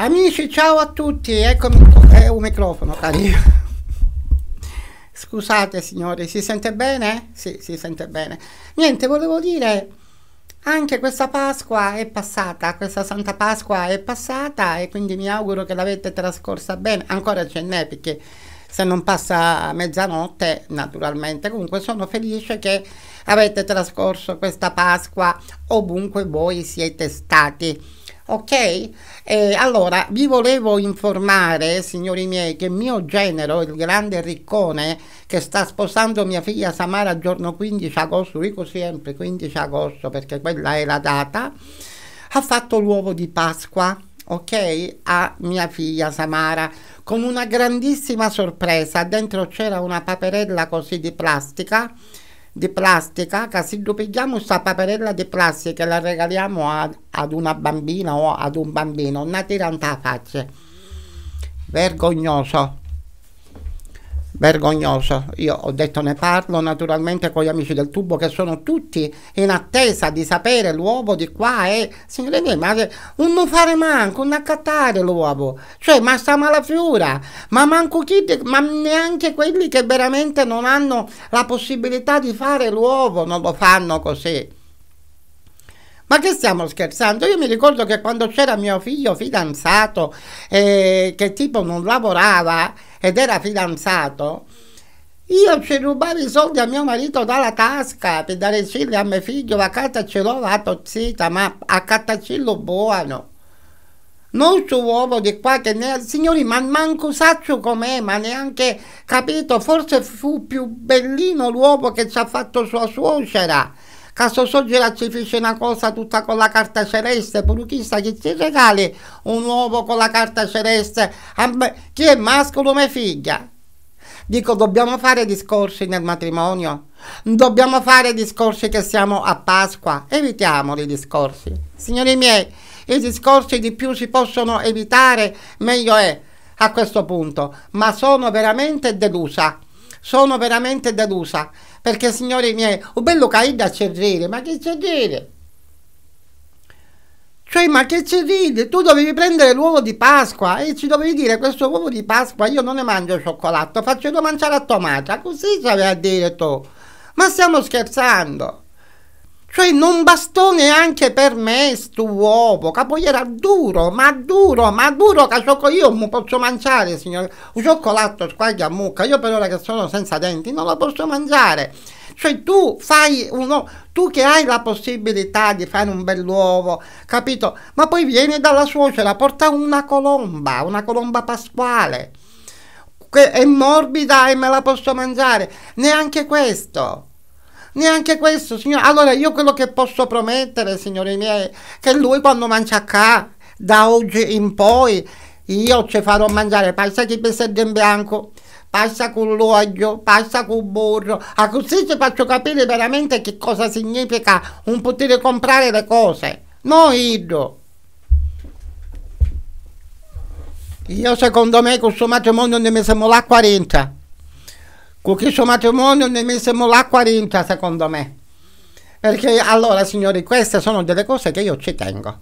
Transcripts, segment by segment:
Amici, ciao a tutti, eccomi, è eh, un microfono carino. Scusate signori, si sente bene? Sì, si sente bene. Niente, volevo dire, anche questa Pasqua è passata, questa Santa Pasqua è passata e quindi mi auguro che l'avete trascorsa bene. Ancora ce n'è perché se non passa mezzanotte, naturalmente. Comunque sono felice che avete trascorso questa Pasqua ovunque voi siete stati. Ok? Eh, allora, vi volevo informare, signori miei, che mio genero, il grande riccone, che sta sposando mia figlia Samara il giorno 15 agosto, dico sempre 15 agosto perché quella è la data, ha fatto l'uovo di Pasqua ok? A mia figlia Samara con una grandissima sorpresa. Dentro c'era una paperella così di plastica di plastica che se rubichiamo questa paperella di plastica e la regaliamo a, ad una bambina o ad un bambino, una tiranta a faccia. Vergognoso vergognoso. Io ho detto ne parlo naturalmente con gli amici del tubo che sono tutti in attesa di sapere l'uovo di qua e signore mie, ma non fare manco, non accattare l'uovo. Cioè, ma sta malafiura, ma manco chi, ma neanche quelli che veramente non hanno la possibilità di fare l'uovo non lo fanno così. Ma che stiamo scherzando? Io mi ricordo che quando c'era mio figlio fidanzato, eh, che tipo non lavorava ed era fidanzato, io ci rubavo i soldi a mio marito dalla tasca per dare cilli a mio figlio, la carta ce l'ho la tozzita, ma a cattacillo buono. Non su uovo di qua che ne... Signori, ma manco saccio com'è, ma neanche capito, forse fu più bellino l'uovo che ci ha fatto sua suocera Caso ci fece una cosa tutta con la carta celeste, pure che ti regali un uovo con la carta celeste, chi è mascolo come figlia. Dico, dobbiamo fare discorsi nel matrimonio, dobbiamo fare discorsi che siamo a Pasqua, evitiamo i discorsi. Signori miei, i discorsi di più si possono evitare, meglio è a questo punto, ma sono veramente delusa sono veramente delusa perché signori miei, un oh, bello caida a cerrere, ma che cerrere? Cioè, ma che ci ride? Tu dovevi prendere l'uovo di Pasqua e ci dovevi dire questo uovo di Pasqua io non ne mangio cioccolato, faccio mangiare a tomata. Così ci aveva detto. Ma stiamo scherzando. Cioè non bastò neanche per me sto uovo, capo era duro, ma duro, ma duro che ciocco io non posso mangiare, signore. Un cioccolato squaglia mucca, io per ora che sono senza denti non lo posso mangiare. Cioè tu fai uno, tu che hai la possibilità di fare un bell'uovo, capito? Ma poi vieni dalla suocera, porta una colomba, una colomba pasquale, che è morbida e me la posso mangiare. Neanche questo. Neanche questo, signore. Allora io quello che posso promettere, signori miei, che lui quando mangia qua, da oggi in poi, io ci farò mangiare pasta di pesetto in bianco, pasta con l'olio, pasta con burro. A così ci faccio capire veramente che cosa significa un potere comprare le cose. No, Ido. Io secondo me con questo matrimonio ne mi siamo là 40 con questo matrimonio ne messimo là 40 secondo me. Perché allora signori queste sono delle cose che io ci tengo.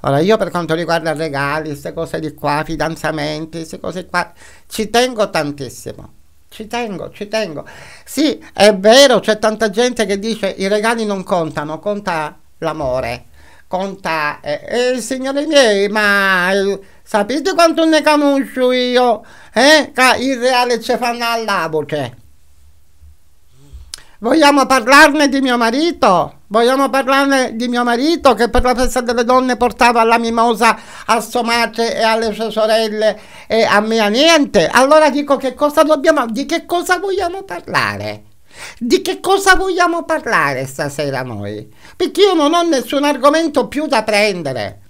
Allora io per quanto riguarda regali, queste cose di qua, fidanzamenti, queste cose qua, ci tengo tantissimo. Ci tengo, ci tengo. Sì, è vero, c'è tanta gente che dice i regali non contano, conta l'amore, conta... Eh, eh signori miei, ma... Eh, Sapete quanto ne conosco io? Eh? Che il reale ci fanno alla voce. Cioè. Vogliamo parlarne di mio marito? Vogliamo parlarne di mio marito che per la festa delle donne portava la mimosa a Somace e alle sue sorelle e a me a niente? Allora dico che cosa dobbiamo, di che cosa vogliamo parlare? Di che cosa vogliamo parlare stasera noi? Perché io non ho nessun argomento più da prendere.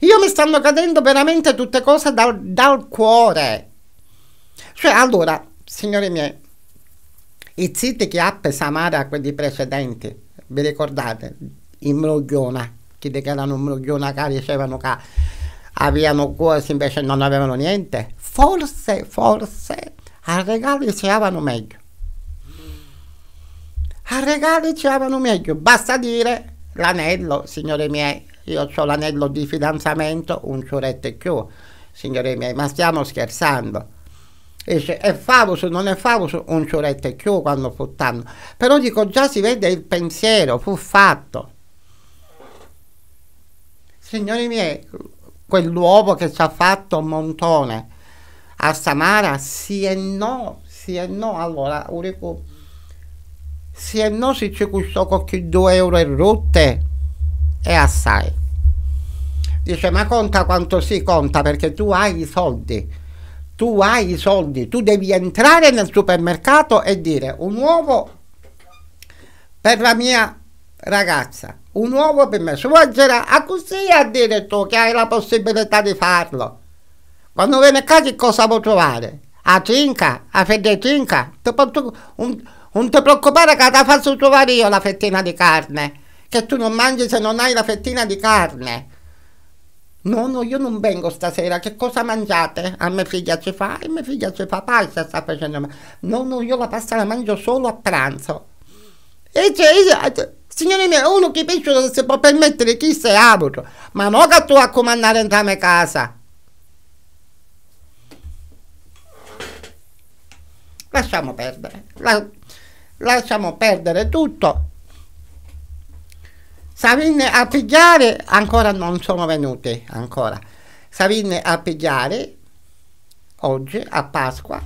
Io mi stanno cadendo veramente tutte cose dal, dal cuore. Cioè, allora, signori miei, i zitti che ha Samara, quelli precedenti, vi ricordate? In Mrogliona, chi che dichiarano Mrogliona che dicevano che avevano corsi invece non avevano niente. Forse, forse, a regali si avevano meglio. A regali ci avevano meglio, basta dire l'anello, signori miei, io ho l'anello di fidanzamento, un ciuretto e più, signori miei, ma stiamo scherzando. Dice, è favus, non è favus, un ciuretto e più quando futtanno. Però dico, già si vede il pensiero, fu fatto. Signori miei, quell'uomo che ci ha fatto un montone a Samara, sì e no, sì e no, allora, Urico, sì e no se ci costò qualche 2 euro e rotte, è assai. Dice, ma conta quanto si conta perché tu hai i soldi. Tu hai i soldi, tu devi entrare nel supermercato e dire un uovo per la mia ragazza, un uovo per me. Suocera, a così a dire tu che hai la possibilità di farlo. Quando viene a casa cosa vuoi trovare? A cinca, a fede cinca. Non ti preoccupare che te la faccio trovare io la fettina di carne che tu non mangi se non hai la fettina di carne. No, no, io non vengo stasera, che cosa mangiate? A mia figlia ci fa, e mia figlia ci fa pasta, sta facendo. No, no, io la pasta la mangio solo a pranzo. E c'è, signore miei, uno che non si può permettere chi sei abito, ma non che tu a comandare in mia casa. Lasciamo perdere, la, lasciamo perdere tutto Savin a pigliare ancora non sono venute, ancora. Savin a pigliare oggi a Pasqua.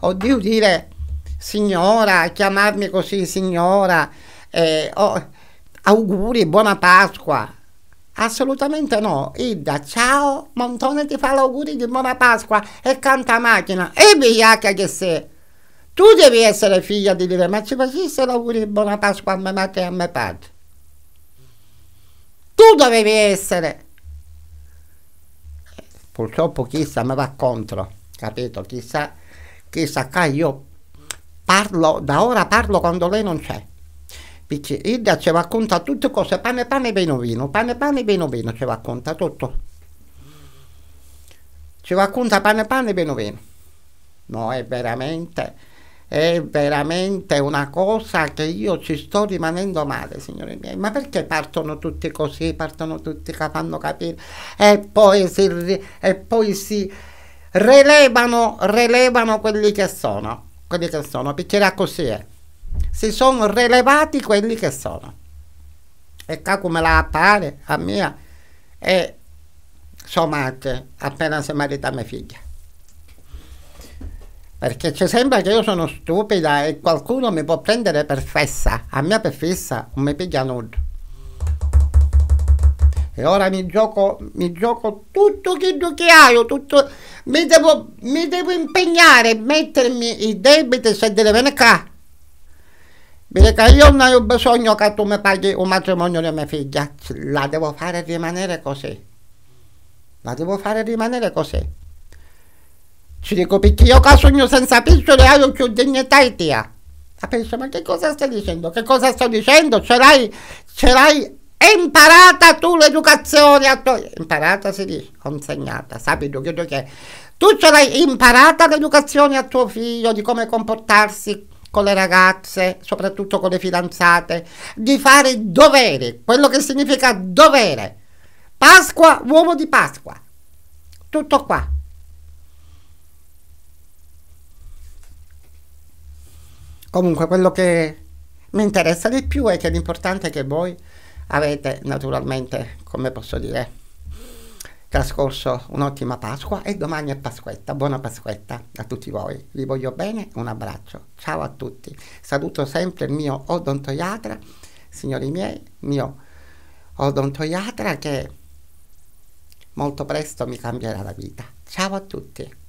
Oddio dire signora, chiamarmi così signora, eh, oh, auguri, buona Pasqua. Assolutamente no, Ida, ciao, Montone ti fa l'augurio di buona Pasqua e canta macchina e vigliacca che sei. Tu devi essere figlia di dire, ma ci facesse l'augurio di buona Pasqua a mia madre e a mio padre. Tu dovevi essere. Purtroppo chissà mi va contro, capito? Chissà, chissà qua io parlo, da ora parlo quando lei non c'è. Perché Ida ci racconta tutte cose, pane pane vino vino, pane pane vino vino, ci racconta tutto. Ci racconta pane pane vino vino. No, è veramente è veramente una cosa che io ci sto rimanendo male, signori miei. Ma perché partono tutti così, partono tutti che fanno capire e poi si, e poi si relevano, relevano quelli che sono, quelli che sono, perché era così è. Si sono relevati quelli che sono. E qua come la appare a mia e somate appena si marita mia figlia perché ci sembra che io sono stupida e qualcuno mi può prendere per fessa. A me per fessa non mi piglia nulla. E ora mi gioco, mi gioco tutto quello che ho, tutto... Mi devo, mi devo impegnare, mettermi i debiti se deve venire qua. Perché io non ho bisogno che tu mi paghi un matrimonio di mia figlia, la devo fare rimanere così. La devo fare rimanere così. Ci dico perché io casogno senza pistole hai più dignità e te. Capisci? Ma che cosa stai dicendo? Che cosa sto dicendo? Ce l'hai, ce l'hai imparata tu l'educazione a tua... Imparata si dice, consegnata, sapito, credo che... Tu ce l'hai imparata l'educazione a tuo figlio, di come comportarsi con le ragazze, soprattutto con le fidanzate, di fare doveri, quello che significa dovere. Pasqua, uomo di Pasqua. Tutto qua. Comunque quello che mi interessa di più è che l'importante è che voi avete naturalmente, come posso dire, trascorso un'ottima Pasqua e domani è Pasquetta. Buona Pasquetta a tutti voi. Vi voglio bene, un abbraccio. Ciao a tutti. Saluto sempre il mio odontoiatra, signori miei, mio odontoiatra che molto presto mi cambierà la vita. Ciao a tutti.